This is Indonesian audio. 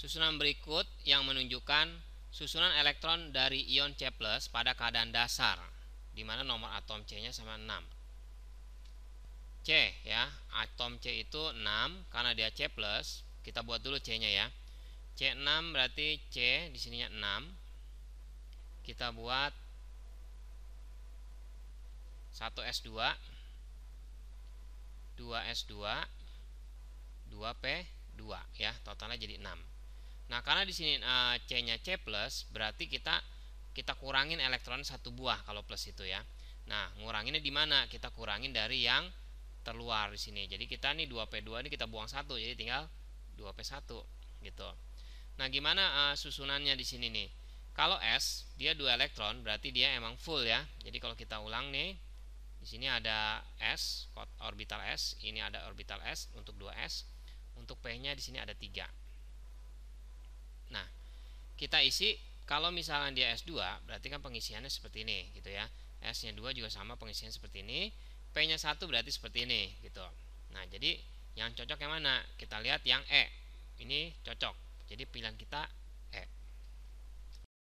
Susunan berikut yang menunjukkan susunan elektron dari ion C+ pada keadaan dasar di mana nomor atom C-nya sama 6. C ya, atom C itu 6 karena dia C+, kita buat dulu C-nya ya. C6 berarti C di sininya 6. Kita buat 1S2 2S2 2P2 ya, totalnya jadi 6. Nah, karena di sini uh, C-nya C+, plus berarti kita kita kurangin elektron satu buah kalau plus itu ya. Nah, nguranginnya di mana? Kita kurangin dari yang terluar di sini. Jadi kita nih 2P2 ini kita buang satu, jadi tinggal 2P1 gitu. Nah, gimana uh, susunannya di sini nih? Kalau S dia dua elektron, berarti dia emang full ya. Jadi kalau kita ulang nih, di sini ada S, orbital S, ini ada orbital S untuk 2S. Untuk P-nya di sini ada 3. Nah, kita isi kalau misalnya dia S2, berarti kan pengisiannya seperti ini gitu ya. S-nya 2 juga sama pengisian seperti ini, P-nya 1 berarti seperti ini gitu. Nah, jadi yang cocok yang mana? Kita lihat yang E. Ini cocok. Jadi pilihan kita